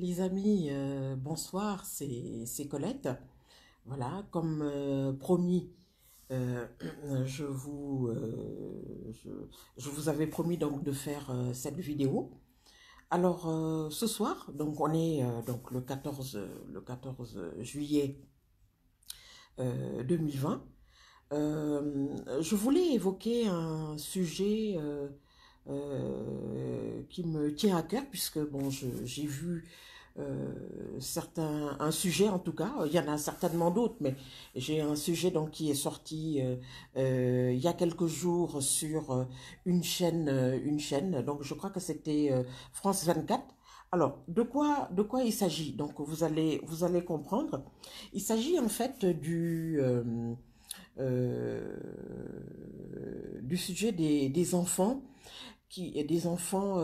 Les amis, euh, bonsoir, c'est Colette. Voilà, comme euh, promis, euh, je, vous, je, vous avais promis donc de faire cette vidéo. Alors, ce soir, donc on est donc le 14, le 14 juillet 2020. je voulais évoquer un sujet qui me tient à cœur puisque bon, j'ai vu euh, certains, un sujet en tout cas, il y en a certainement d'autres, mais j'ai un sujet donc qui est sorti euh, euh, il y a quelques jours sur une chaîne, une chaîne, donc je crois que c'était France 24. Alors, de quoi, de quoi il s'agit Donc, vous allez, vous allez comprendre. Il s'agit en fait du, du sujet des, enfants qui des enfants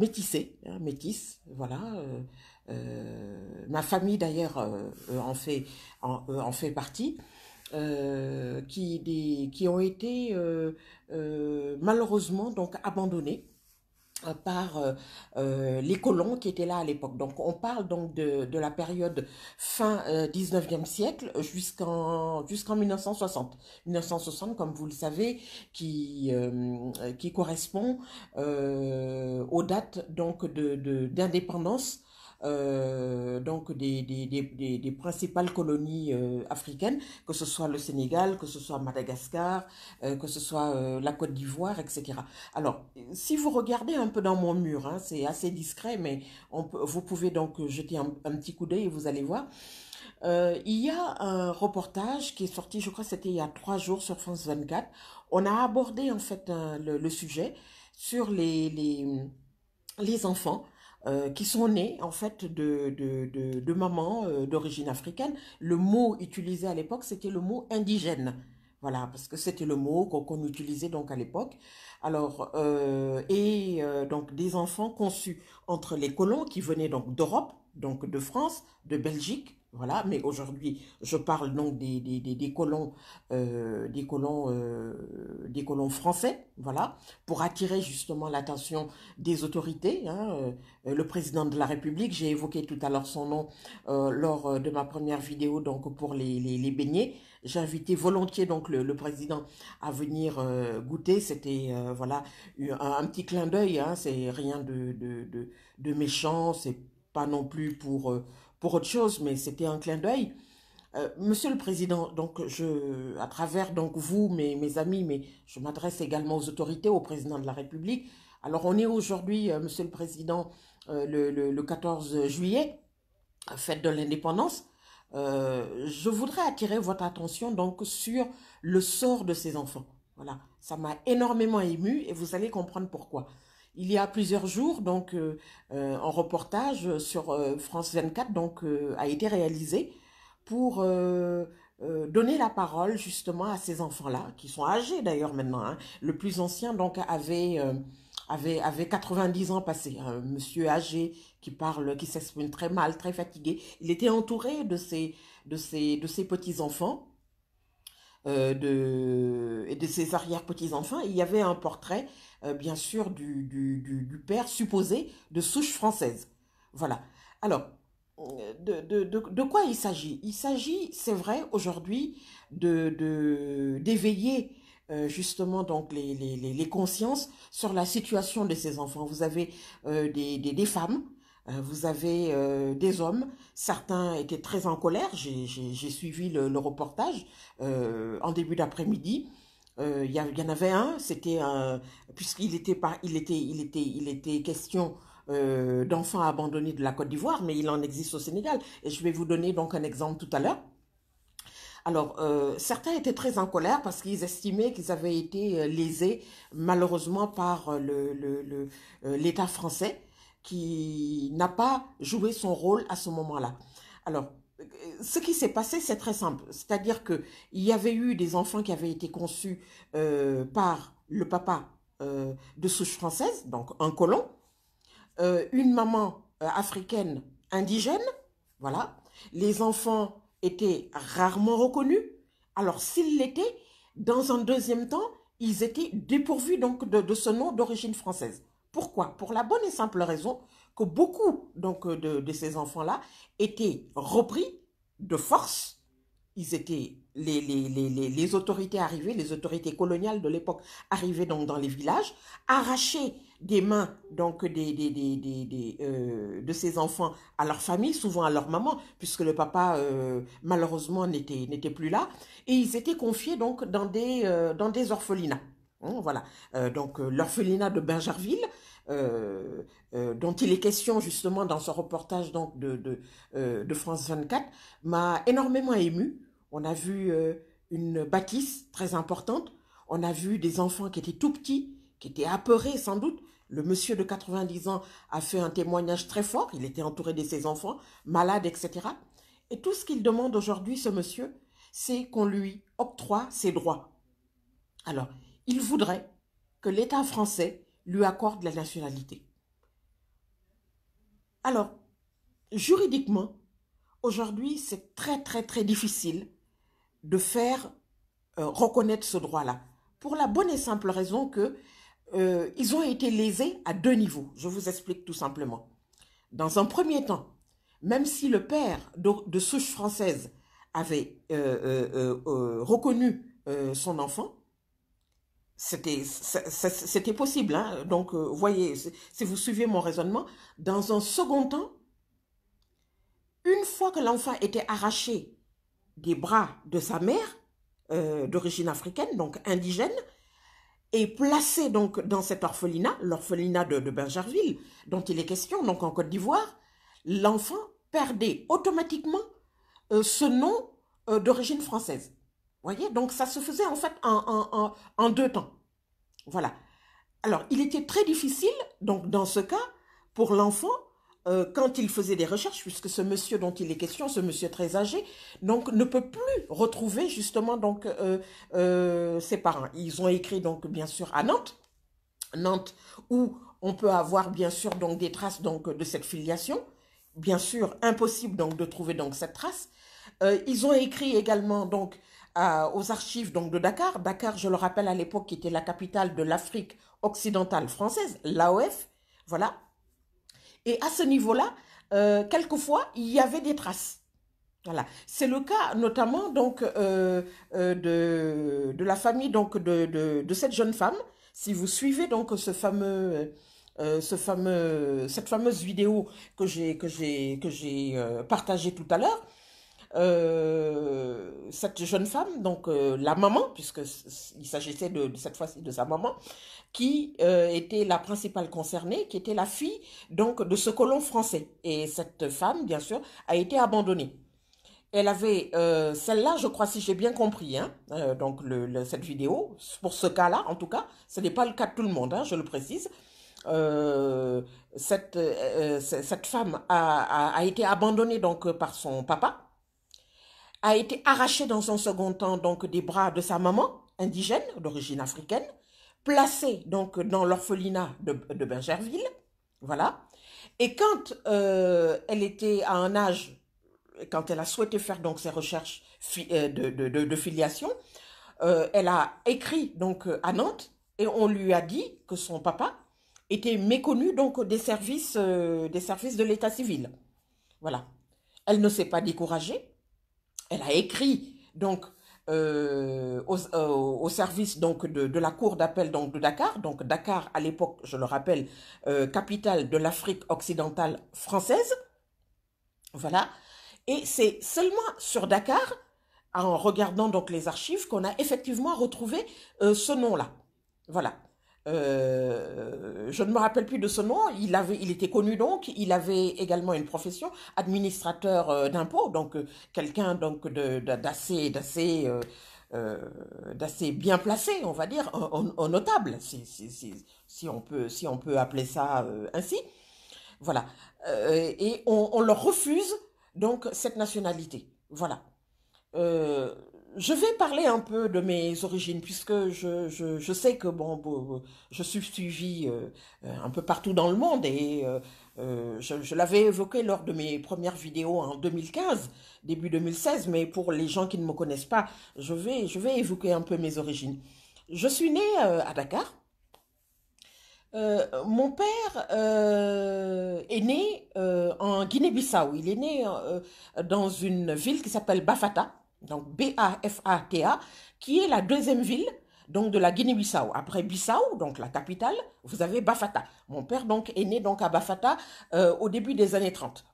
métissés, hein, métis, voilà, euh, ma famille d'ailleurs euh, en fait partie. Euh, qui, qui ont été malheureusement donc abandonnés par les colons qui étaient là à l'époque. Donc on parle donc de, la période fin 19e siècle jusqu'en jusqu'en 1960. 1960 comme vous le savez qui correspond aux dates donc de d'indépendance euh, donc des, des, des, principales colonies euh, africaines, que ce soit le Sénégal, que ce soit Madagascar, euh, que ce soit la Côte d'Ivoire, etc. Alors, si vous regardez un peu dans mon mur, hein, c'est assez discret, mais on peut, vous pouvez donc jeter un, petit coup d'œil et vous allez voir. il y a un reportage qui est sorti, je crois c'était il y a trois jours sur France 24. On a abordé en fait le, le, sujet sur les, les, les enfants euh, qui sont nés en fait de, mamans euh, d'origine africaine. Le mot utilisé à l'époque, c'était le mot indigène. Voilà, parce que c'était le mot qu'on utilisait donc à l'époque. Alors, euh, et donc des enfants conçus entre les colons qui venaient donc d'Europe, donc de France, de Belgique, voilà, mais aujourd'hui, je parle donc des, des, colons, des colons, euh, euh, des colons français, voilà, pour attirer justement l'attention des autorités. Hein, euh, le président de la République, j'ai évoqué tout à l'heure son nom lors de ma première vidéo, donc pour les, les, les beignets. J'ai invité volontiers donc le, président à venir goûter. C'était voilà un, petit clin d'œil. Hein. c'est rien de, de, de, de méchant. C'est pas non plus pour autre chose, mais c'était un clin d'œil. Euh, monsieur le Président, donc je, à travers donc vous, mes, mes amis, mais je m'adresse également aux autorités, au Président de la République. Alors on est aujourd'hui, euh, Monsieur le Président, euh, le, 14 juillet, fête de l'indépendance. je voudrais attirer votre attention donc sur le sort de ces enfants. Voilà, ça m'a énormément ému et vous allez comprendre pourquoi il y a plusieurs jours, donc euh, euh, un reportage sur euh, France 24 donc, a été réalisé pour donner la parole justement à ces enfants-là, qui sont âgés d'ailleurs maintenant. Hein. Le plus ancien donc avait, avait, avait 90 ans passé, hein. un monsieur âgé qui parle, qui s'exprime très mal, très fatigué. Il était entouré de ses, de de ses petits-enfants. de, et de ses arrière-petits-enfants. Il y avait un portrait euh, bien sûr, du, du, du, père supposé de souche française. Voilà. Alors, euh, de, de, de, de quoi il s'agit Il s'agit, c'est vrai, aujourd'hui, de d'éveiller euh, justement donc les, les, les, consciences sur la situation de ces enfants. Vous avez des, des, femmes, vous avez des hommes, certains étaient très en colère, j'ai suivi le, le reportage en début d'après-midi, euh, il y, en avait un, c'était puisqu'il était, par, il était, il était, il était question euh, d'enfants abandonnés de la Côte d'Ivoire, mais il en existe au Sénégal. Et je vais vous donner donc un exemple tout à l'heure. Alors, euh, certains étaient très en colère parce qu'ils estimaient qu'ils avaient été lésés malheureusement par l'État le, français qui n'a pas joué son rôle à ce moment-là. Alors, ce qui s'est passé, c'est très simple. C'est-à-dire qu'il y avait eu des enfants qui avaient été conçus euh, par le papa euh, de souche française, donc un colon, euh, une maman africaine indigène, voilà. Les enfants étaient rarement reconnus. Alors s'ils l'étaient, dans un deuxième temps, ils étaient dépourvus donc de ce nom d'origine française. Pourquoi Pour la bonne et simple raison que beaucoup donc, euh, de, ces enfants-là étaient repris de force. Ils étaient les, les, autorités arrivées, les autorités coloniales de l'époque arrivées donc dans les villages, arrachaient des mains donc des, euh, de ces enfants à leur famille, souvent à leur maman, puisque le papa euh, malheureusement n'était plus là, et ils étaient confiés donc dans des dans des orphelinats. Hein, voilà, donc l'orphelinat de Bingerville, euh, euh, dont il est question justement dans ce reportage donc de, de, euh, France 24, m'a énormément ému. On a vu une bâtisse très importante, on a vu des enfants qui étaient tout petits, qui étaient apeurés sans doute. Le monsieur de 90 ans a fait un témoignage très fort, il était entouré de ses enfants, malades, etc. Et tout ce qu'il demande aujourd'hui, ce monsieur, c'est qu'on lui octroie ses droits. Alors, il voudrait que l'État français lui accorde la nationalité. Alors, juridiquement, aujourd'hui, c'est très, très, très difficile de faire euh, reconnaître ce droit-là. Pour la bonne et simple raison que euh, ils ont été lésés à deux niveaux. Je vous explique tout simplement. Dans un premier temps, même si le père de, souche française avait euh, reconnu son enfant, c'était possible. Hein. Donc, euh, voyez, si vous suivez mon raisonnement, dans un second temps, une fois que l'enfant était arraché des bras de sa mère, euh, d'origine africaine, donc indigène, et placé donc dans cet orphelinat, l'orphelinat de, de Benjarville, dont il est question, donc en Côte d'Ivoire, l'enfant perdait automatiquement euh, ce nom d'origine française voyez, donc ça se faisait en fait en, en, deux temps. Voilà. Alors, il était très difficile, donc dans ce cas, pour l'enfant, euh, quand il faisait des recherches, puisque ce monsieur dont il est question, ce monsieur très âgé, donc ne peut plus retrouver justement donc euh, euh, ses parents. Ils ont écrit donc bien sûr à Nantes, Nantes où on peut avoir bien sûr donc des traces donc de cette filiation. Bien sûr, impossible donc de trouver donc cette trace. ils ont écrit également donc euh, aux archives donc de Dakar. Dakar, je le rappelle à l'époque, qui était la capitale de l'Afrique occidentale française, l'AOF. Voilà. Et à ce niveau-là, euh, quelquefois, il y avait des traces. Voilà. C'est le cas notamment donc euh, de, la famille donc de, cette jeune femme. Si vous suivez donc ce fameux ce fameux, cette fameuse vidéo que j'ai que j'ai que j'ai partagée tout à l'heure, euh, cette jeune femme, donc euh, la maman, puisque il s'agissait de, cette fois-ci de sa maman, qui euh, était la principale concernée, qui était la fille donc de ce colon français. Et cette femme, bien sûr, a été abandonnée. Elle avait celle-là, je crois, si j'ai bien compris, hein, donc cette vidéo, pour ce cas-là, en tout cas, ce n'est pas le cas de tout le monde, hein, je le précise. cette, cette femme a, a été abandonnée donc par son papa a été arrachée dans son second temps donc des bras de sa maman, indigène d'origine africaine, placée donc dans l'orphelinat de, de, Bergerville, voilà. Et quand euh, elle était à un âge, quand elle a souhaité faire donc ses recherches euh, de, de, filiation, euh, elle a écrit donc à Nantes et on lui a dit que son papa était méconnu donc des services, des services de l'état civil. Voilà. Elle ne s'est pas découragée, elle a écrit donc euh, euh, au, service donc de, la cour d'appel donc de Dakar. Donc Dakar à l'époque, je le rappelle, euh, capitale de l'Afrique occidentale française. Voilà. Et c'est seulement sur Dakar, en regardant donc les archives, qu'on a effectivement retrouvé ce nom-là. Voilà. Euh, je ne me rappelle plus de ce nom. Il avait, il était connu donc. Il avait également une profession, administrateur euh, d'impôts, donc euh, quelqu'un donc d'assez, d'assez, d'assez bien placé, on va dire, en, notable, si, si, si, si, on peut, si on peut appeler ça ainsi. Voilà. et on, on, leur refuse donc cette nationalité. Voilà je vais parler un peu de mes origines, puisque je, sais que bon, je suis suivie euh, euh, un peu partout dans le monde et euh, je, l'avais évoqué lors de mes premières vidéos en 2015, début 2016, mais pour les gens qui ne me connaissent pas, je vais, je vais évoquer un peu mes origines. Je suis née à Dakar. mon père est né en Guinée-Bissau. Il est né dans une ville qui s'appelle Bafata donc B-A-F-A-T-A, qui est la deuxième ville donc de la Guinée-Bissau. Après Bissau, donc la capitale, vous avez Bafata. Mon père donc est né donc à Bafata euh, au début des années 30.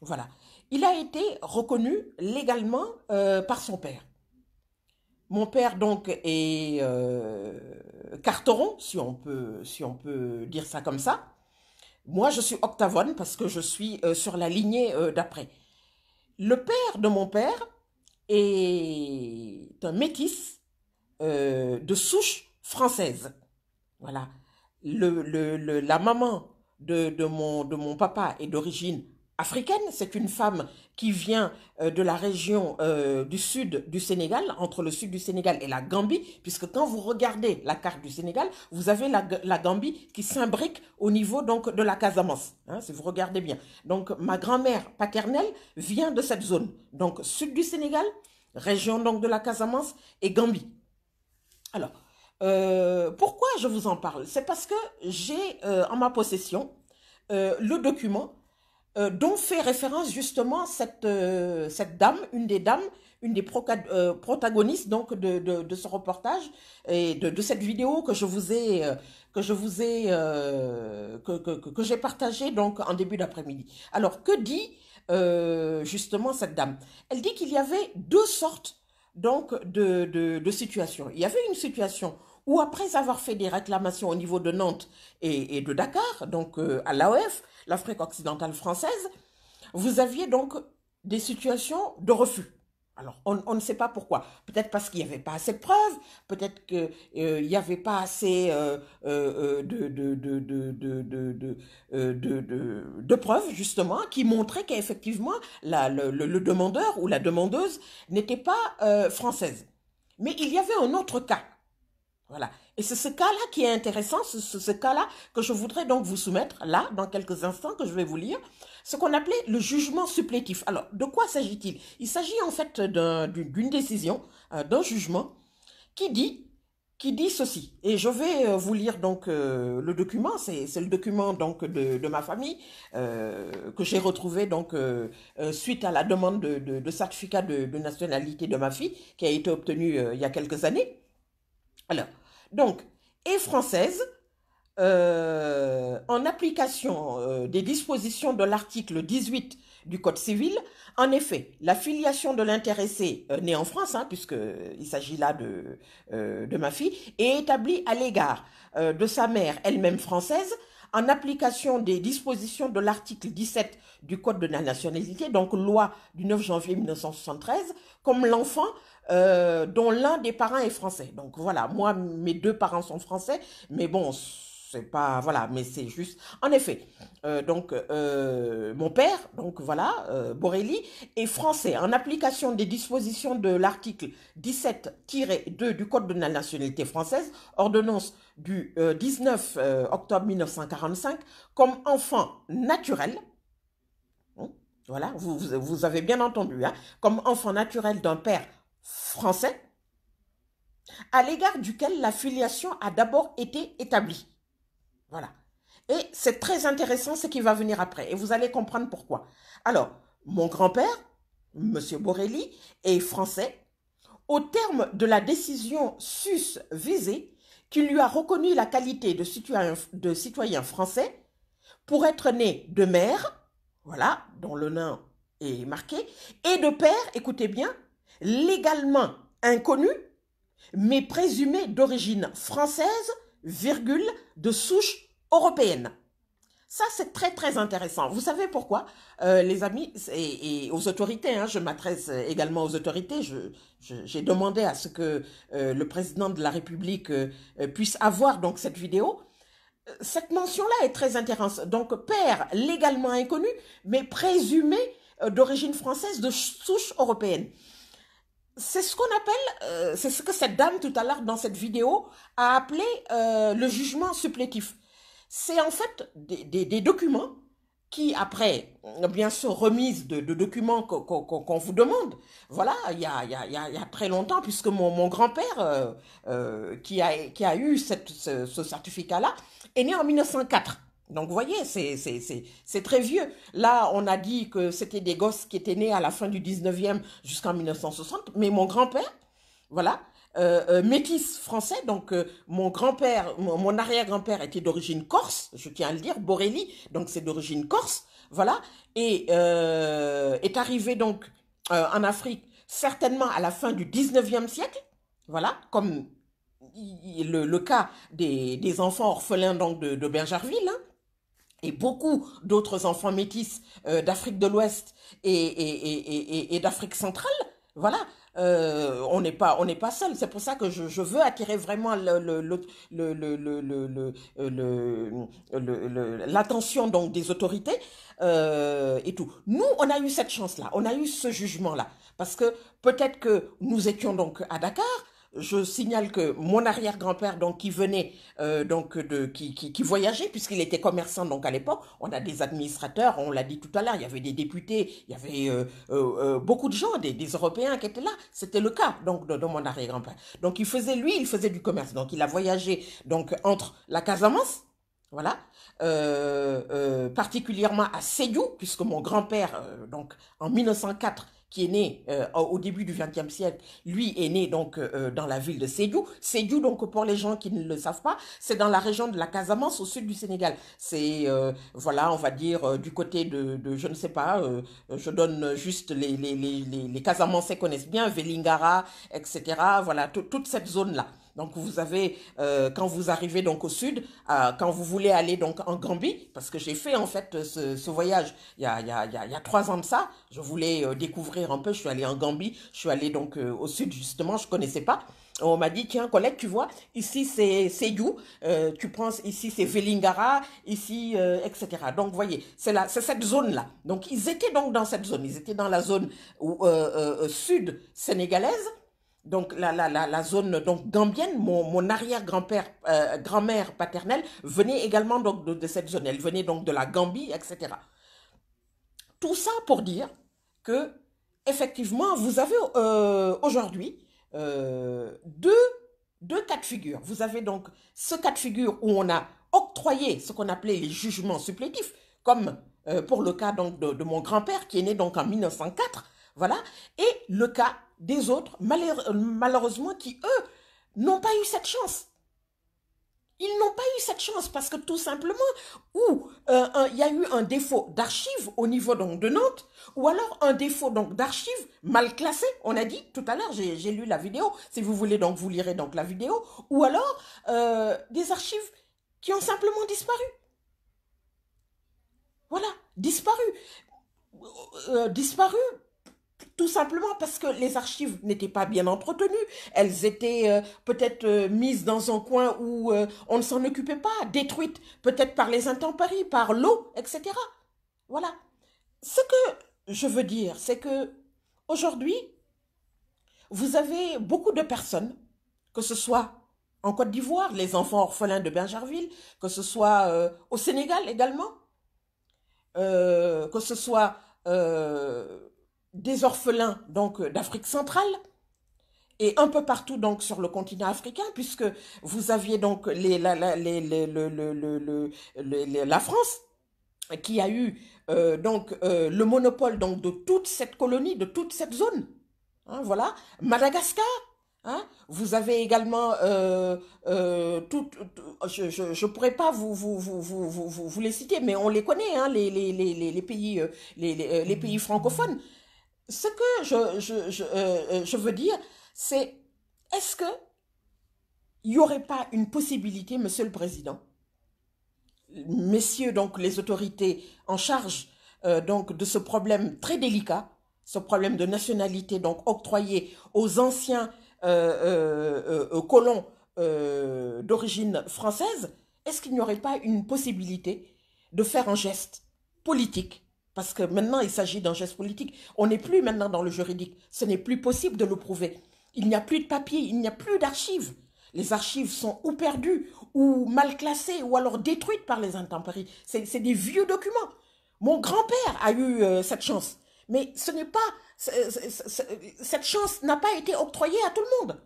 Voilà. Il a été reconnu légalement euh, par son père. Mon père donc est euh, Carteron, si on, peut, si on peut dire ça comme ça. Moi, je suis Octavone parce que je suis sur la lignée d'après. Le père de mon père est un métis euh, de souche française. Voilà. la maman de, de, mon, de mon papa est d'origine africaine, c'est une femme qui vient euh, de la région euh, du sud du Sénégal, entre le sud du Sénégal et la Gambie, puisque quand vous regardez la carte du Sénégal, vous avez la, Gambie qui s'imbrique au niveau donc de la Casamance, hein, si vous regardez bien. Donc ma grand-mère paternelle vient de cette zone, donc sud du Sénégal, région donc de la Casamance et Gambie. Alors, euh, pourquoi je vous en parle C'est parce que j'ai en ma possession le document euh, dont fait référence justement cette, euh, cette dame, une des dames, une des euh, protagonistes donc de, de, ce reportage et de, de, cette vidéo que je vous ai que je vous ai que, que, que j'ai partagé donc en début d'après-midi. Alors que dit justement cette dame Elle dit qu'il y avait deux sortes donc de, de, de situations. Il y avait une situation ou après avoir fait des réclamations au niveau de Nantes et, de Dakar, donc euh, à l'AOF, l'Afrique occidentale française, vous aviez donc des situations de refus. Alors, on, ne sait pas pourquoi. Peut-être parce qu'il n'y avait pas assez de preuves, peut-être qu'il euh, n'y avait pas assez de, preuves, justement, qui montraient qu'effectivement, le, demandeur ou la demandeuse n'était pas euh, française. Mais il y avait un autre cas voilà. Et c'est ce cas-là qui est intéressant, ce cas-là que je voudrais donc vous soumettre là, dans quelques instants, que je vais vous lire, ce qu'on appelait le jugement supplétif. Alors, de quoi s'agit-il Il, s'agit en fait d'une décision, euh, d'un jugement, qui dit, qui dit ceci. Et je vais euh, vous lire donc euh, le document, c'est le document donc de, ma famille, que j'ai retrouvé donc suite à la demande de certificat de, nationalité de ma fille, qui a été obtenue il y a quelques années. Alors, donc, est française, euh, en application euh, des dispositions de l'article 18 du Code civil, en effet, la filiation de l'intéressé euh, né en France, hein, puisqu'il s'agit là de, de ma fille, est établie à l'égard de sa mère, elle-même française, en application des dispositions de l'article 17 du Code de la nationalité, donc loi du 9 janvier 1973, comme l'enfant euh, dont l'un des parents est français. Donc voilà, moi, mes deux parents sont français, mais bon, c'est pas voilà mais c'est juste en effet euh, donc euh, mon père donc voilà Borelli est français en application des dispositions de l'article 17-2 du code de la nationalité française ordonnance du 19 octobre 1945 comme enfant naturel hein, voilà vous, vous avez bien entendu hein, comme enfant naturel d'un père français, à l'égard duquel la filiation a d'abord été établie. Voilà. Et c'est très intéressant ce qui va venir après, et vous allez comprendre pourquoi. Alors, mon grand-père, M. Borelli, est français. Au terme de la décision sus visée, qui lui a reconnu la qualité de de citoyen français, pour être né de mère, voilà, dont le nom est marqué, et de père, écoutez bien, légalement inconnu, mais présumé d'origine française, virgule, de souche européenne. Ça, c'est très, très intéressant. Vous savez pourquoi, euh, les amis, et, aux autorités, hein, je m'adresse également aux autorités, j'ai je, demandé à ce que euh, le président de la République euh, puisse avoir donc cette vidéo. Cette mention-là est très intéressante. Donc, père légalement inconnu, mais présumé d'origine française de souche européenne c'est ce qu'on appelle, euh, c'est ce que cette dame tout à l'heure dans cette vidéo a appelé euh, le jugement supplétif. C'est en fait des, documents qui, après, bien sûr, remise de, documents qu'on vous demande. Voilà, il y a, très longtemps, puisque mon, mon grand-père, euh, qui, a, qui a eu cette, ce certificat-là, est né en 1904. Donc, vous voyez, c'est c'est très vieux. Là, on a dit que c'était des gosses qui étaient nés à la fin du 19e jusqu'en 1960, mais mon grand-père, voilà, euh, euh, métis français, donc euh, mon grand-père, mon, arrière-grand-père était d'origine corse, je tiens à le dire, Borelli, donc c'est d'origine corse, voilà, et est arrivé donc en Afrique certainement à la fin du 19e siècle, voilà, comme le, cas des, enfants orphelins donc de, de Bergerville, hein, et beaucoup d'autres enfants métis euh, d'Afrique de l'Ouest et, et, et, et d'Afrique centrale. Voilà, euh, on n'est pas on n'est pas seul. C'est pour ça que je, veux attirer vraiment l'attention donc des autorités euh, et tout. Nous, on a eu cette chance là, on a eu ce jugement là, parce que peut-être que nous étions donc à Dakar, je signale que mon arrière-grand-père, donc qui venait, euh, donc de, qui, qui, voyageait puisqu'il était commerçant, donc à l'époque, on a des administrateurs, on l'a dit tout à l'heure, il y avait des députés, il y avait euh, euh, beaucoup de gens, des, Européens qui étaient là. C'était le cas donc de, mon arrière-grand-père. Donc il faisait lui, il faisait du commerce. Donc il a voyagé donc entre la Casamance voilà, particulièrement à Seyou, puisque mon grand-père, donc en 1904, qui est né euh, au début du XXe siècle, lui est né donc euh, euh, dans la ville de Seydou. Seydou, donc pour les gens qui ne le savent pas, c'est dans la région de la Casamance au sud du Sénégal. C'est voilà, on va dire du côté de, de, je ne sais pas, je donne juste les les les les, les connaissent bien Vélingara, etc. Voilà toute cette zone là. Donc vous avez, euh, quand vous arrivez donc au sud, euh, quand vous voulez aller donc en Gambie, parce que j'ai fait en fait euh, ce, voyage il y, a, trois ans de ça, je voulais découvrir un peu, je suis allé en Gambie, je suis allé donc au sud justement, je connaissais pas. On m'a dit, tiens, collègue, tu vois, ici c'est Seyou, tu penses ici c'est Velingara, ici, etc. Donc, vous voyez, c'est c'est cette zone-là. Donc, ils étaient donc dans cette zone, ils étaient dans la zone sud sénégalaise, donc la, zone donc gambienne, mon, arrière-grand-père, euh, grand-mère paternelle venait également donc de, cette zone. Elle venait donc de la Gambie, etc. Tout ça pour dire que effectivement, vous avez euh, aujourd'hui euh, deux, cas de figure. Vous avez donc ce cas de figure où on a octroyé ce qu'on appelait les jugements supplétifs, comme pour le cas donc de, mon grand-père qui est né donc en 1904, voilà, et le cas des autres, euh, malheureusement, qui, eux, n'ont pas eu cette chance. Ils n'ont pas eu cette chance parce que tout simplement, ou euh, il y a eu un défaut d'archives au niveau donc de Nantes, ou alors un défaut d'archives mal classées. On a dit tout à l'heure, j'ai lu la vidéo. Si vous voulez donc, vous lirez donc la vidéo, ou alors euh, des archives qui ont simplement disparu. Voilà, disparu, disparu tout simplement parce que les archives n'étaient pas bien entretenues. Elles étaient euh, peut-être euh, mises dans un coin où euh, on ne s'en occupait pas, détruites peut-être par les intempéries, par l'eau, etc. Voilà. Ce que je veux dire, c'est que aujourd'hui, vous avez beaucoup de personnes, que ce soit en Côte d'Ivoire, les enfants orphelins de Benjarville, que ce soit au Sénégal également, que ce soit des orphelins donc euh, d'Afrique centrale et un peu partout donc sur le continent africain puisque vous aviez donc les, la, la, le, la France qui a eu euh, donc euh, le monopole donc de toute cette colonie de toute cette zone hein, voilà Madagascar hein, Vous avez également je ne je, pourrais pas vous, vous, vous, vous, vous, vous, les citer, mais on les connaît, hein, les, les, les, les, pays, les, les, les pays francophones ce que euh, euh, je, veux dire, c'est est-ce qu'il n'y aurait pas une possibilité, Monsieur le Président, messieurs donc les autorités en charge euh, donc de ce problème très délicat, ce problème de nationalité donc octroyée aux anciens colons d'origine française, est-ce qu'il n'y aurait pas une possibilité de faire un geste politique parce que maintenant, il s'agit d'un geste politique. On n'est plus maintenant dans le juridique. Ce n'est plus possible de le prouver. Il n'y a plus de papier, il n'y a plus d'archives. Les archives sont ou perdues, ou mal classées, ou alors détruites par les intempéries. C'est des vieux documents. Mon grand-père a eu euh, cette chance. Mais ce n'est pas. cette chance n'a pas été octroyée à tout le monde.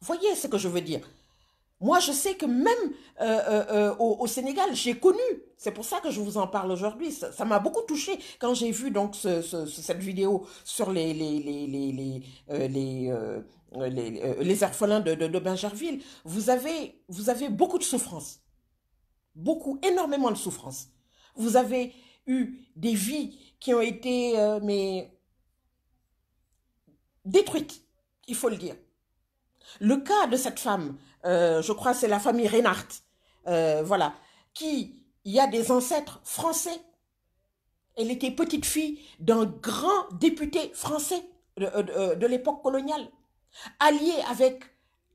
Voyez ce que je veux dire. Moi, je sais que même euh, euh, euh, au, Sénégal, j'ai connu. C'est pour ça que je vous en parle aujourd'hui. Ça m'a beaucoup touché quand j'ai vu donc cette vidéo sur les les les orphelins de, de, Vous avez vous avez beaucoup de souffrance, beaucoup énormément de souffrance. Vous avez eu des vies qui ont été mais détruites, il faut le dire. Le cas de cette femme euh, je crois c'est la famille Reinhardt, euh, voilà, qui, y a des ancêtres français. Elle était petite fille d'un grand député français de, euh, l'époque coloniale, alliée avec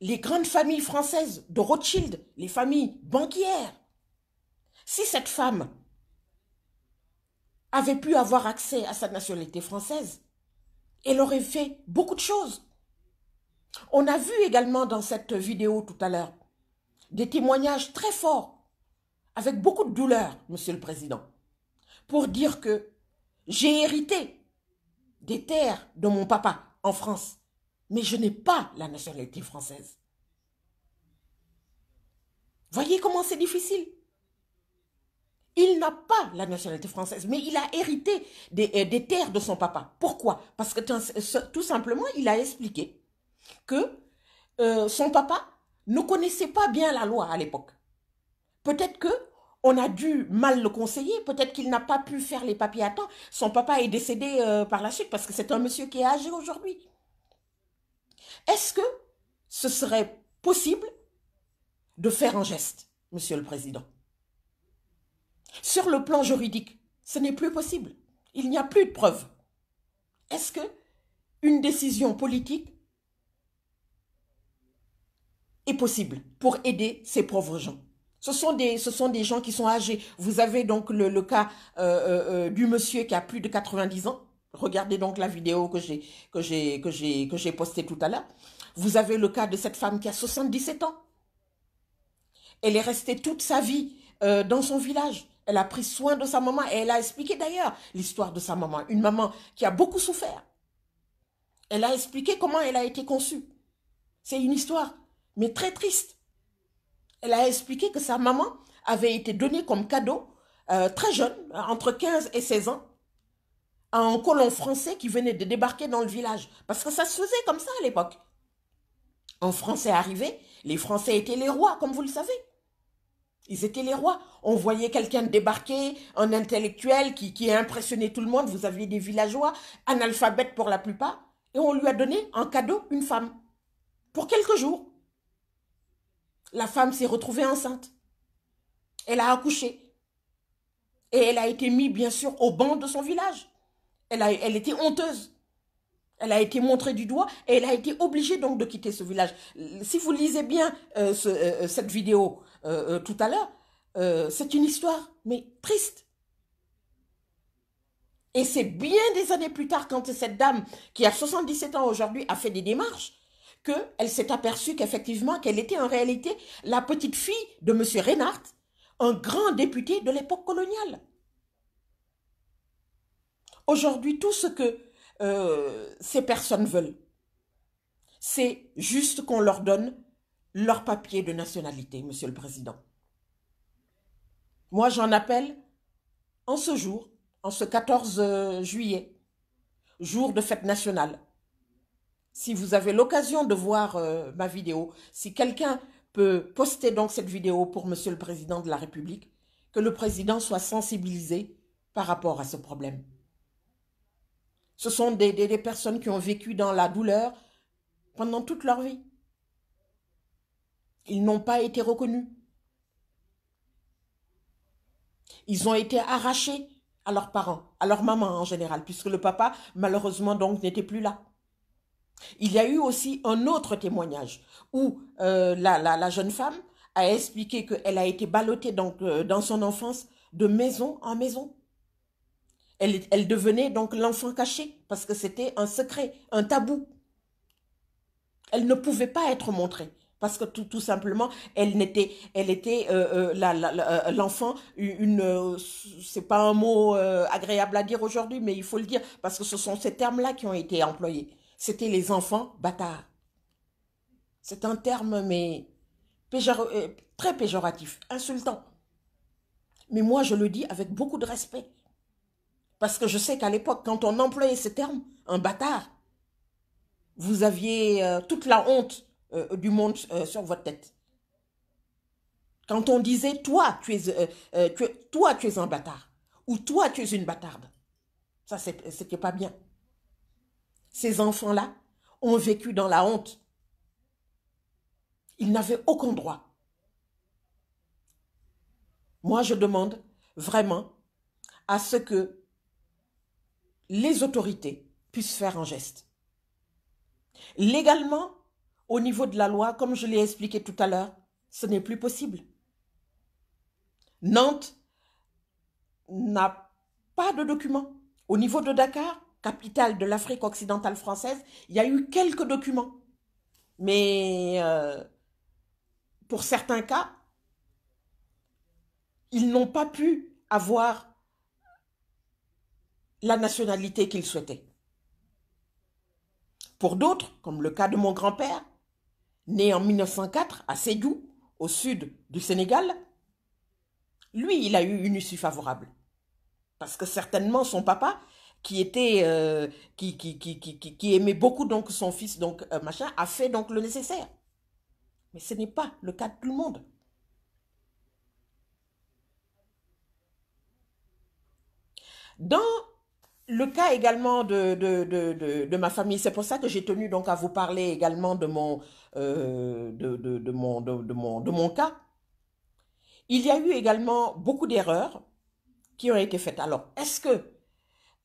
les grandes familles françaises de Rothschild, les familles banquières. Si cette femme avait pu avoir accès à sa nationalité française, elle aurait fait beaucoup de choses. On a vu également dans cette vidéo tout à l'heure des témoignages très forts, avec beaucoup de douleur, Monsieur le Président, pour dire que j'ai hérité des terres de mon papa en France, mais je n'ai pas la nationalité française. Voyez comment c'est difficile. Il n'a pas la nationalité française, mais il a hérité des, euh, des terres de son papa. Pourquoi Parce que tout simplement, il a expliqué que euh, son papa ne connaissait pas bien la loi à l'époque. Peut-être que on a dû mal le conseiller, peut-être qu'il n'a pas pu faire les papiers à temps. Son papa est décédé euh, par la suite parce que c'est un monsieur qui est âgé aujourd'hui. Est-ce que ce serait possible de faire un geste, monsieur le président Sur le plan juridique, ce n'est plus possible. Il n'y a plus de preuves. Est-ce que une décision politique possible pour aider ces pauvres gens. Ce sont des, ce sont des gens qui sont âgés. Vous avez donc le, cas euh, euh, euh, du monsieur qui a plus de 90 ans. Regardez donc la vidéo que j'ai que j'ai que j'ai que j'ai postée tout à l'heure. Vous avez le cas de cette femme qui a 77 ans. Elle est restée toute sa vie dans son village. Elle a pris soin de sa maman et elle a expliqué d'ailleurs l'histoire de sa maman, une maman qui a beaucoup souffert. Elle a expliqué comment elle a été conçue. C'est une histoire mais très triste. Elle a expliqué que sa maman avait été donnée comme cadeau, euh, très jeune, entre 15 et 16 ans, à un colon français qui venait de débarquer dans le village. Parce que ça se faisait comme ça à l'époque. En Français arrivé, les Français étaient les rois, comme vous le savez. Ils étaient les rois. On voyait quelqu'un débarquer, un intellectuel qui, qui impressionnait tout le monde. Vous aviez des villageois, analphabètes pour la plupart. Et on lui a donné en cadeau une femme. Pour quelques jours la femme s'est retrouvée enceinte. Elle a accouché. Et elle a été mise, bien sûr, au banc de son village. Elle, a, elle était honteuse. Elle a été montrée du doigt et elle a été obligée donc de quitter ce village. Si vous lisez bien euh, euh, euh, cette vidéo tout à l'heure, c'est une histoire, mais triste. Et c'est bien des années plus tard quand cette dame, qui a 77 ans aujourd'hui, a fait des démarches, qu'elle s'est aperçue qu'effectivement, qu'elle était en réalité la petite fille de M. Reinhardt, un grand député de l'époque coloniale. Aujourd'hui, tout ce que euh, ces personnes veulent, c'est juste qu'on leur donne leur papier de nationalité, Monsieur le Président. Moi, j'en appelle en ce jour, en ce 14 euh, juillet, jour de fête nationale, si vous avez l'occasion de voir euh, ma vidéo, si quelqu'un peut poster donc cette vidéo pour Monsieur le Président de la République, que le Président soit sensibilisé par rapport à ce problème. Ce sont des, des personnes qui ont vécu dans la douleur pendant toute leur vie. Ils n'ont pas été reconnus. Ils ont été arrachés à leurs parents, à leur maman en général, puisque le papa, malheureusement, donc, n'était plus là. Il y a eu aussi un autre témoignage où euh, la, jeune femme a expliqué qu'elle a été ballottée donc, euh, dans son enfance de maison en maison. Elle, devenait donc l'enfant caché parce que c'était un secret, un tabou. Elle ne pouvait pas être montrée parce que tout, simplement, elle n'était, elle était euh, l'enfant une, n'est c'est pas un mot agréable à dire aujourd'hui, mais il faut le dire parce que ce sont ces termes-là qui ont été employés c'était les enfants bâtards. C'est un terme, mais euh, très péjoratif, insultant. Mais moi, je le dis avec beaucoup de respect. Parce que je sais qu'à l'époque, quand on employait ce terme, un bâtard, vous aviez euh, toute la honte euh, du monde sur votre tête. Quand on disait toi tu, es, tu toi, tu es un bâtard, ou toi, tu es une bâtarde, ça, c'était pas bien ces enfants-là ont vécu dans la honte. Ils n'avaient aucun droit. Moi, je demande vraiment à ce que les autorités puissent faire un geste. Légalement, au niveau de la loi, comme je l'ai expliqué tout à l'heure, ce n'est plus possible. Nantes n'a pas de documents. Au niveau de Dakar, capitale de l'Afrique occidentale française, il y a eu quelques documents. Mais euh, pour certains cas, ils n'ont pas pu avoir la nationalité qu'ils souhaitaient. Pour d'autres, comme le cas de mon grand-père, né en 1904 à Sédou, au sud du Sénégal, lui, il a eu une issue favorable. Parce que certainement, son papa, qui était euh, qui, qui, aimait beaucoup donc son fils donc euh, a fait donc le nécessaire mais ce n'est pas le cas de tout le monde dans le cas également de, de, ma famille, c'est pour ça que j'ai tenu donc à vous parler également de mon, euh, de, mon, de mon cas. Il y a eu également beaucoup d'erreurs qui ont été faites. Alors, est-ce que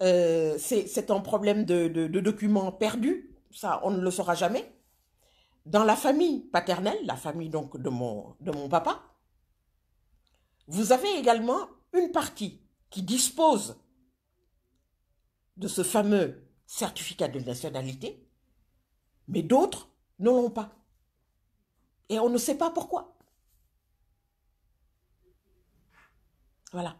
euh, c'est un problème de, documents perdus, ça on ne le saura jamais. Dans la famille paternelle, la famille donc de mon, de mon papa, vous avez également une partie qui dispose de ce fameux certificat de nationalité, mais d'autres ne l'ont pas. Et on ne sait pas pourquoi. Voilà.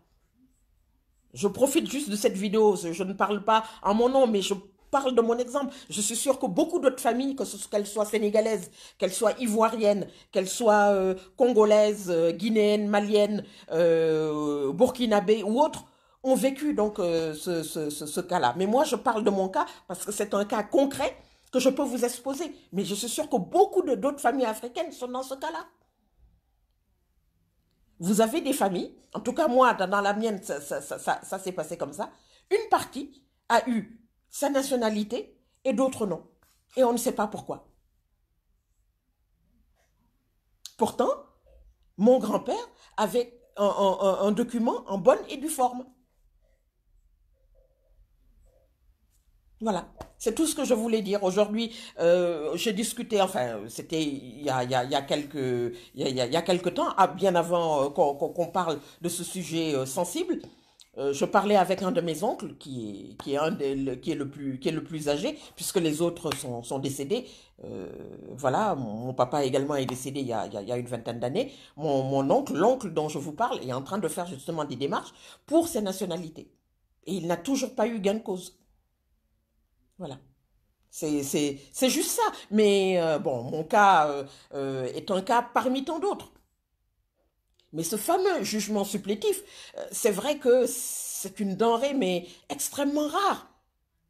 Je profite juste de cette vidéo, je ne parle pas en mon nom, mais je parle de mon exemple. Je suis sûre que beaucoup d'autres familles, qu'elles soient sénégalaises, qu'elles soient ivoiriennes, qu'elles soient euh, congolaises, euh, guinéennes, maliennes, euh, burkinabées ou autres, ont vécu donc ce, ce cas-là. Mais moi, je parle de mon cas parce que c'est un cas concret que je peux vous exposer. Mais je suis sûre que beaucoup d'autres familles africaines sont dans ce cas-là vous avez des familles, en tout cas moi, dans la mienne, ça, s'est passé comme ça, une partie a eu sa nationalité et d'autres non. Et on ne sait pas pourquoi. Pourtant, mon grand-père avait un, un, document en bonne et due forme. Voilà. C'est tout ce que je voulais dire. Aujourd'hui, euh, j'ai discuté, enfin, c'était il y a, quelques, il y temps, ah, bien avant euh, qu'on parle de ce sujet euh, sensible. je parlais avec un de mes oncles qui est, qui est, un le, qui est, le, plus, qui est le plus âgé, puisque les autres sont, décédés. voilà, mon, papa également est décédé il y a, une vingtaine d'années. Mon, mon oncle, l'oncle dont je vous parle, est en train de faire justement des démarches pour ses nationalités. Et il n'a toujours pas eu gain de cause. Voilà. C'est juste ça. Mais euh, bon, mon cas euh, euh, est un cas parmi tant d'autres. Mais ce fameux jugement supplétif, c'est vrai que c'est une denrée, mais extrêmement rare.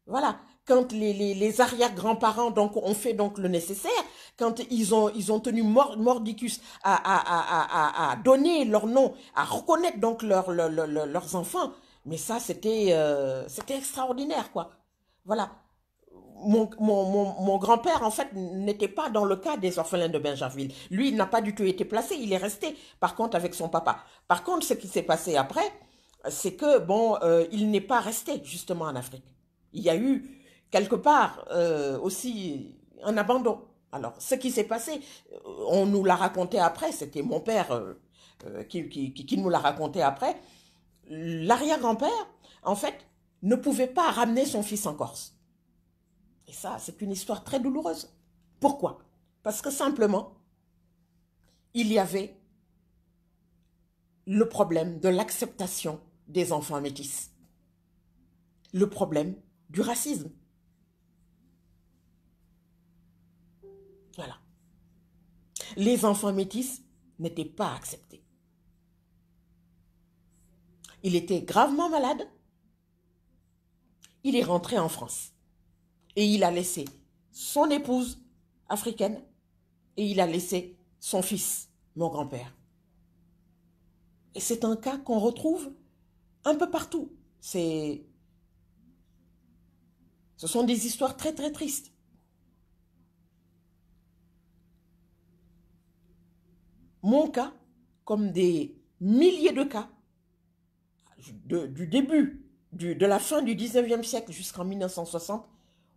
Voilà. Quand les, les, arrière-grands-parents ont fait donc le nécessaire, quand ils ont ils ont tenu mordicus à, donner leur nom, à reconnaître donc leurs enfants, mais ça c'était c'était extraordinaire quoi. Voilà mon, mon, grand-père, en fait, n'était pas dans le cas des orphelins de Benjerville. Lui, il n'a pas du tout été placé, il est resté, par contre, avec son papa. Par contre, ce qui s'est passé après, c'est que, bon, euh, il n'est pas resté, justement, en Afrique. Il y a eu, quelque part, euh, aussi, un abandon. Alors, ce qui s'est passé, euh, on nous l'a raconté après, c'était mon père qui, qui nous l'a raconté après. L'arrière-grand-père, en fait, ne pouvait pas ramener son fils en Corse. Et ça, c'est une histoire très douloureuse. Pourquoi Parce que simplement, il y avait le problème de l'acceptation des enfants métis, le problème du racisme. Voilà. Les enfants métis n'étaient pas acceptés. Il était gravement malade. Il est rentré en France. Et il a laissé son épouse africaine et il a laissé son fils, mon grand-père. Et c'est un cas qu'on retrouve un peu partout. C'est... Ce sont des histoires très très tristes. Mon cas, comme des milliers de cas, du début, de la fin du 19e siècle jusqu'en 1960,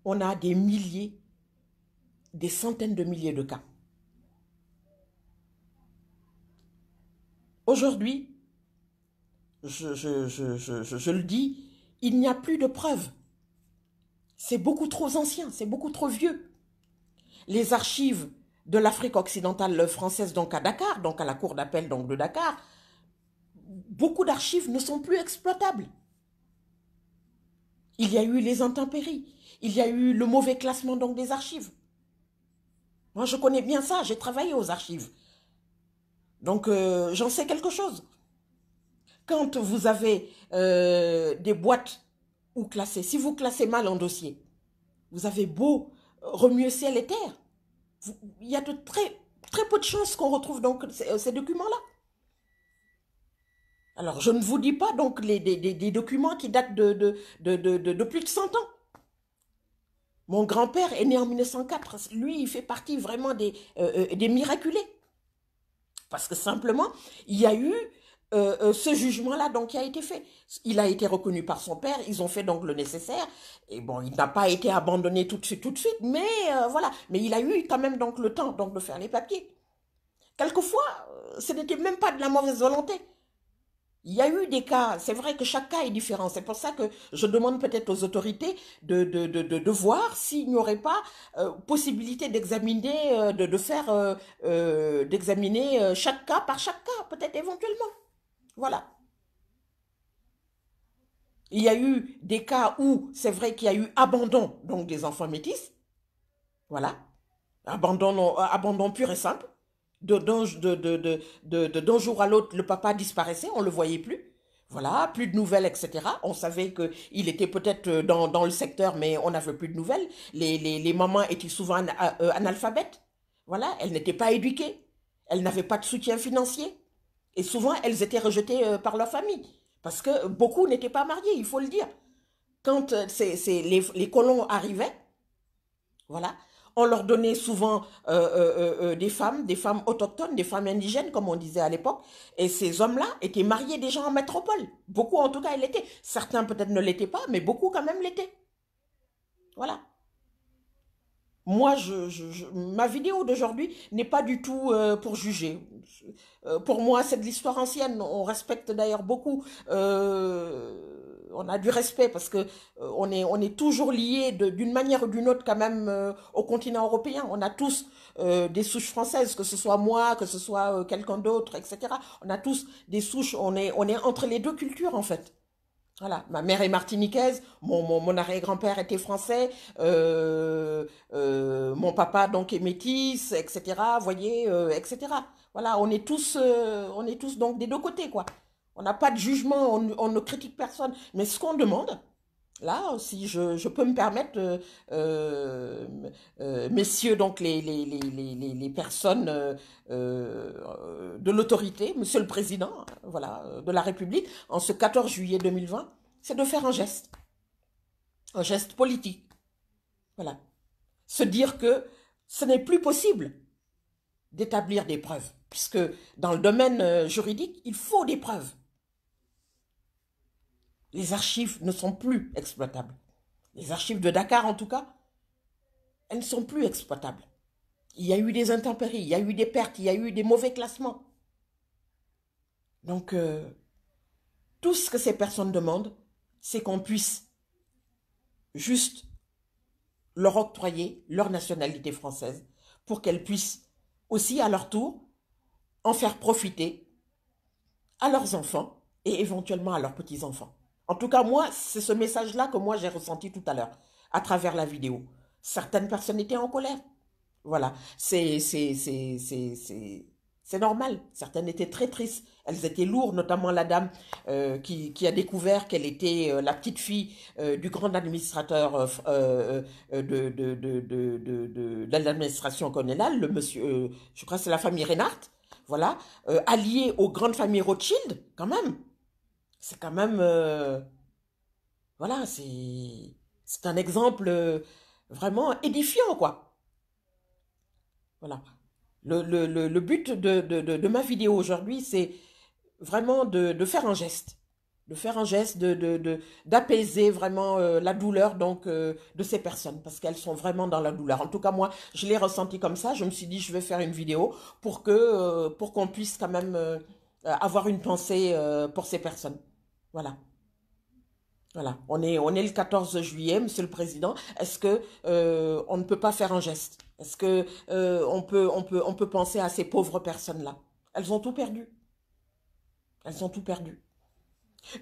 on a des milliers, des centaines de milliers de cas. Aujourd'hui, je, le dis, il n'y a plus de preuves. C'est beaucoup trop ancien, c'est beaucoup trop vieux. Les archives de l'Afrique occidentale française, donc à Dakar, donc à la cour d'appel de Dakar, beaucoup d'archives ne sont plus exploitables. Il y a eu les intempéries, il y a eu le mauvais classement donc des archives. Moi, je connais bien ça. J'ai travaillé aux archives. Donc, euh, j'en sais quelque chose. Quand vous avez euh, des boîtes ou classer, si vous classez mal un dossier, vous avez beau euh, remuer ciel et terre, il y a de très, très peu de chances qu'on retrouve donc ces, documents-là. Alors, je ne vous dis pas donc les, des, documents qui datent de de, plus de 100 ans. Mon grand-père est né en 1904. Lui, il fait partie vraiment des, euh, euh, des miraculés. Parce que simplement, il y a eu euh, ce jugement-là donc qui a été fait. Il a été reconnu par son père, ils ont fait donc le nécessaire. Et bon, il n'a pas été abandonné tout de suite, tout de suite, mais voilà. Mais il a eu quand même donc le temps donc de faire les papiers. Quelquefois, ce n'était même pas de la mauvaise volonté. Il y a eu des cas, c'est vrai que chaque cas est différent. C'est pour ça que je demande peut-être aux autorités de, voir s'il n'y aurait pas euh, possibilité d'examiner, euh, de, faire, euh, d'examiner chaque cas par chaque cas, peut-être éventuellement. Voilà. Il y a eu des cas où c'est vrai qu'il y a eu abandon donc des enfants métis. Voilà. Abandon, abandon pur et simple de, d'un jour à l'autre, le papa disparaissait, on ne le voyait plus. Voilà, plus de nouvelles, etc. On savait que il était peut-être euh, dans, le secteur, mais on n'avait plus de nouvelles. Les, les, les mamans étaient souvent euh, euh, analphabètes. Voilà, elles n'étaient pas éduquées. Elles n'avaient pas de soutien financier. Et souvent, elles étaient rejetées par leur famille. Parce que beaucoup n'étaient pas mariés, il faut le dire. Quand c'est, les, les colons arrivaient, voilà, on leur donnait souvent euh, euh, euh, des femmes, des femmes autochtones, des femmes indigènes, comme on disait à l'époque. Et ces hommes-là étaient mariés déjà en métropole. Beaucoup, en tout cas, ils l'étaient. Certains peut-être ne l'étaient pas, mais beaucoup quand même l'étaient. Voilà. Moi, je, ma vidéo d'aujourd'hui n'est pas du tout pour juger. pour moi, c'est de l'histoire ancienne. On respecte d'ailleurs beaucoup on a du respect parce que euh, on est on est toujours lié d'une manière ou d'une autre quand même euh, au continent européen. On a tous euh, des souches françaises, que ce soit moi, que ce soit quelqu'un d'autre, etc. On a tous des souches. On est on est entre les deux cultures en fait. Voilà, ma mère est martiniquaise, mon, mon, arrière-grand-père était français, mon papa donc est métis, etc. Voyez, etc. Voilà, on est tous on est tous donc des deux côtés quoi. On n'a pas de jugement, on, ne critique personne. Mais ce qu'on demande, là, si je, peux me permettre, euh, euh, messieurs, donc les, les personnes euh, de l'autorité, monsieur le président voilà, de la République, en ce 14 juillet 2020, c'est de faire un geste, un geste politique. Voilà. Se dire que ce n'est plus possible d'établir des preuves, puisque dans le domaine juridique, il faut des preuves. Les archives ne sont plus exploitables. Les archives de Dakar, en tout cas, elles ne sont plus exploitables. Il y a eu des intempéries, il y a eu des pertes, il y a eu des mauvais classements. Donc, euh, tout ce que ces personnes demandent, c'est qu'on puisse juste leur octroyer leur nationalité française pour qu'elles puissent aussi, à leur tour, en faire profiter à leurs enfants et éventuellement à leurs petits-enfants. En tout cas, moi, c'est ce message-là que moi j'ai ressenti tout à l'heure, à travers la vidéo. Certaines personnes étaient en colère. Voilà, c'est normal. Certaines étaient très tristes. Elles étaient lourdes, notamment la dame euh, qui, a découvert qu'elle était euh, la petite fille euh, du grand administrateur de, de, de, de l'administration coloniale, le monsieur, je crois que c'est la famille Reinhardt, voilà, alliée aux grandes familles Rothschild, quand même c'est quand même... Euh, voilà, c'est... C'est un exemple euh, vraiment édifiant, quoi. Voilà. Le, le, but de, ma vidéo aujourd'hui, c'est vraiment de, faire un geste. De faire un geste, d'apaiser vraiment euh, la douleur donc de ces personnes, parce qu'elles sont vraiment dans la douleur. En tout cas, moi, je l'ai ressenti comme ça. Je me suis dit, je vais faire une vidéo pour que pour qu'on puisse quand même avoir une pensée pour ces personnes. Voilà. Voilà. On est, on est le 14 juillet, Monsieur le Président. Est-ce que euh, on ne peut pas faire un geste Est-ce que euh, on, peut, on, peut, on peut penser à ces pauvres personnes-là Elles ont tout perdu. Elles ont tout perdu.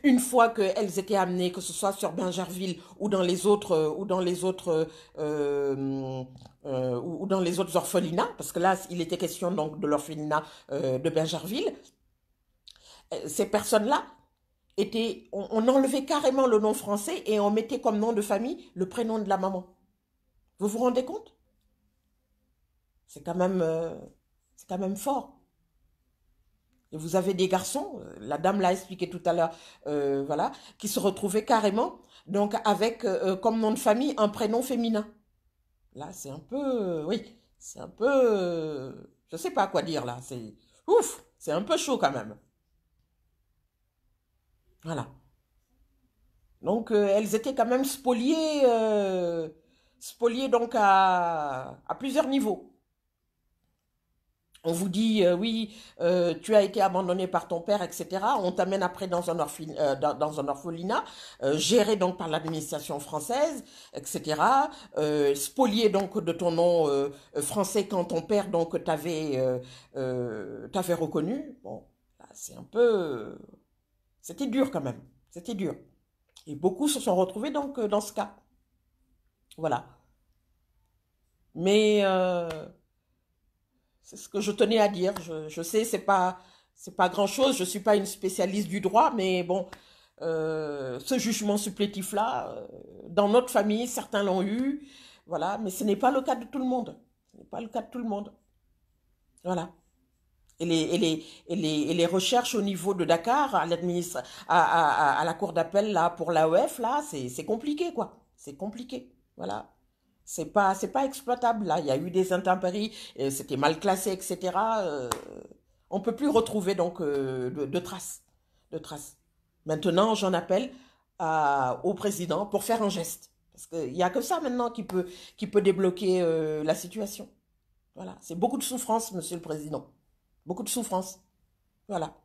Une fois qu'elles étaient amenées, que ce soit sur Bingerville ou dans les autres, euh, ou dans les autres, ou, dans les autres orphelinats, parce que là, il était question donc de l'orphelinat de Bingerville, ces personnes-là, on, enlevait carrément le nom français et on mettait comme nom de famille le prénom de la maman. Vous vous rendez compte C'est quand même, euh, c'est quand même fort. Et vous avez des garçons, euh, la dame l'a expliqué tout à l'heure, euh, voilà, qui se retrouvaient carrément donc avec comme nom de famille un prénom féminin. Là, c'est un peu, oui, c'est un peu, je sais pas quoi dire là. C'est ouf, c'est un peu chaud quand même. Voilà. Donc, euh, elles étaient quand même spoliées, euh, donc à, plusieurs niveaux. On vous dit, euh, oui, tu as été abandonné par ton père, etc. On t'amène après dans un, orphelinat, géré donc par l'administration française, etc. spolié donc de ton nom français quand ton père donc t'avait reconnu. Bon, c'est un peu... C'était dur quand même. C'était dur. Et beaucoup se sont retrouvés donc euh, dans ce cas. Voilà. Mais euh, c'est ce que je tenais à dire. Je, sais, c'est pas c'est pas grand chose. Je suis pas une spécialiste du droit, mais bon, euh, ce jugement supplétif là, dans notre famille, certains l'ont eu, voilà. Mais ce n'est pas le cas de tout le monde. Ce n'est pas le cas de tout le monde. Voilà et les, les, recherches au niveau de Dakar, à, à, la cour d'appel là pour l'AEF, là, c'est compliqué, quoi. C'est compliqué. Voilà. C'est pas, pas exploitable, là. Il y a eu des intempéries, euh, c'était mal classé, etc. on euh, on peut plus retrouver, donc, euh, de, traces. De traces. Maintenant, j'en appelle à, au président pour faire un geste. Parce qu'il n'y a que ça, maintenant, qui peut, qui peut débloquer la situation. Voilà. C'est beaucoup de souffrance, monsieur le président beaucoup de souffrance. Voilà.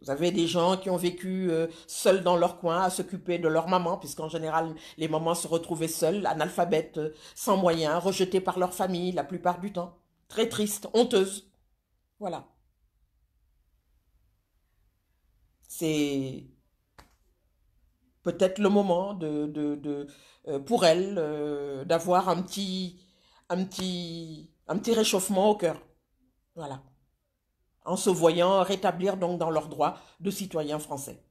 Vous avez des gens qui ont vécu euh, seuls dans leur coin, à s'occuper de leur maman, puisqu'en général, les mamans se retrouvaient seules, analphabètes, euh, sans moyens, rejetées par leur famille la plupart du temps. Très tristes, honteuses. Voilà. C'est peut-être le moment de, euh, pour elles d'avoir un petit, un petit un petit réchauffement au cœur. Voilà. En se voyant rétablir donc dans leurs droits de citoyens français.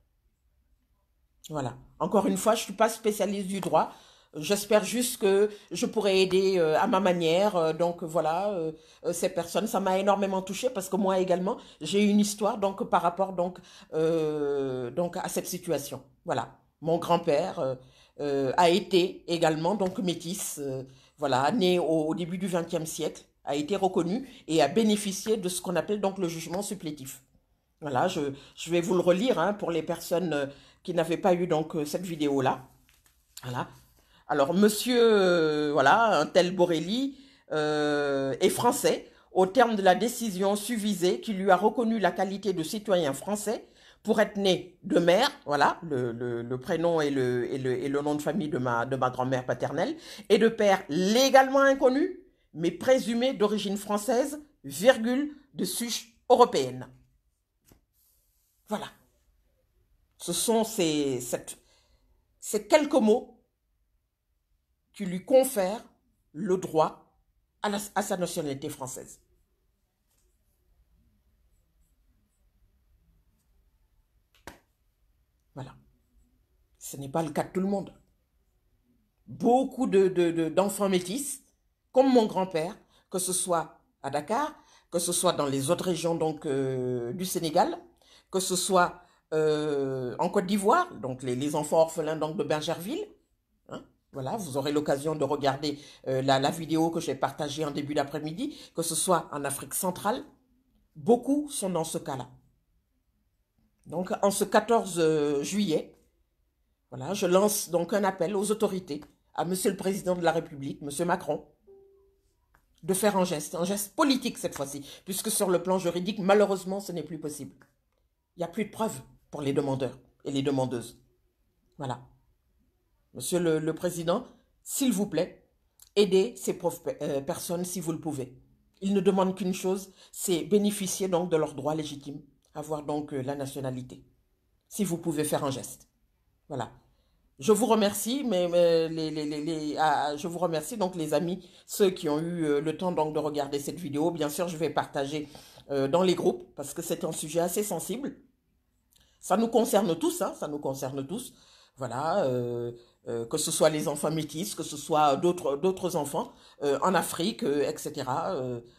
Voilà. Encore une fois, je ne suis pas spécialiste du droit. J'espère juste que je pourrai aider euh, à ma manière. Euh, donc voilà, euh, ces personnes, ça m'a énormément touchée parce que moi également, j'ai une histoire donc par rapport donc donc à cette situation. Voilà. Mon grand-père a été également donc métis voilà, né au, début du XXe siècle, a été reconnu et a bénéficié de ce qu'on appelle donc le jugement supplétif. Voilà, je, je vais vous le relire hein, pour les personnes euh, qui n'avaient pas eu donc euh, cette vidéo-là. Voilà. Alors, monsieur, euh, voilà, un tel Borelli est français au terme de la décision suvisée qui lui a reconnu la qualité de citoyen français pour être né de mère, voilà, le, prénom et le, nom de famille de ma, grand-mère paternelle, et de père légalement inconnu, mais présumé d'origine française, virgule, de suche européenne. Voilà. Ce sont ces, quelques mots qui lui confèrent le droit à sa nationalité française. Ce n'est pas le cas de tout le monde. Beaucoup d'enfants de, métis, comme mon grand-père, que ce soit à Dakar, que ce soit dans les autres régions donc, euh, du Sénégal, que ce soit euh, en Côte d'Ivoire, donc les, enfants orphelins donc, de Bergerville. Hein, voilà, vous aurez l'occasion de regarder euh, la, la vidéo que j'ai partagée en début d'après-midi, que ce soit en Afrique centrale. Beaucoup sont dans ce cas-là. Donc, en ce 14 juillet, voilà, je lance donc un appel aux autorités, à Monsieur le Président de la République, Monsieur Macron, de faire un geste, un geste politique cette fois-ci, puisque sur le plan juridique, malheureusement, ce n'est plus possible. Il n'y a plus de preuves pour les demandeurs et les demandeuses. Voilà. Monsieur le, Président, s'il vous plaît, aidez ces euh, personnes si vous le pouvez. Ils ne demandent qu'une chose, c'est bénéficier donc de leurs droits légitimes, avoir donc euh, la nationalité. Si vous pouvez faire un geste. Voilà je vous remercie, mais, ah, ah, je vous remercie donc les amis, ceux qui ont eu euh, le temps donc de regarder cette vidéo. Bien sûr, je vais partager euh, dans les groupes parce que c'est un sujet assez sensible. Ça nous concerne tous, hein, ça nous concerne tous. Voilà, euh, que ce soit les enfants métis, que ce soit d'autres d'autres enfants en Afrique, etc.,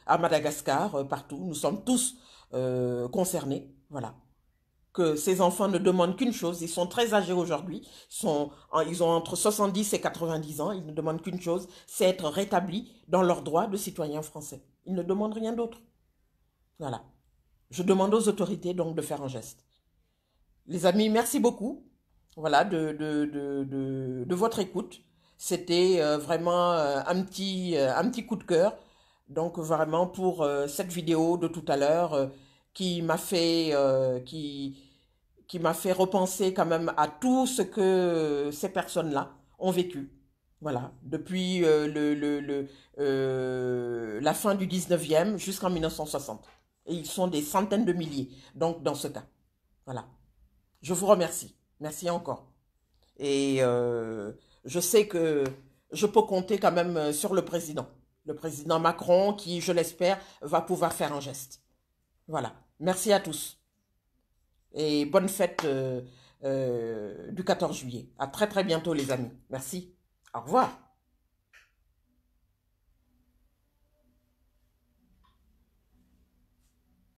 à Madagascar, partout. Nous sommes tous concernés. Voilà que ces enfants ne demandent qu'une chose. Ils sont très âgés aujourd'hui. Ils, ont entre 70 et 90 ans. Ils ne demandent qu'une chose, c'est être rétablis dans leurs droits de citoyens français. Ils ne demandent rien d'autre. Voilà. Je demande aux autorités donc de faire un geste. Les amis, merci beaucoup. Voilà, de, votre écoute. C'était euh, vraiment euh, un petit, euh, un petit coup de cœur. Donc vraiment pour cette vidéo de tout à l'heure qui m'a fait, qui, qui m'a fait repenser quand même à tout ce que ces personnes-là ont vécu. Voilà, depuis euh, le, euh, la fin du 19e jusqu'en 1960. Et ils sont des centaines de milliers, donc dans ce cas. Voilà. Je vous remercie. Merci encore. Et euh, je sais que je peux compter quand même sur le président. Le président Macron qui, je l'espère, va pouvoir faire un geste. Voilà. Merci à tous et bonne fête euh, euh, du 14 juillet. À très très bientôt les amis. Merci. Au revoir.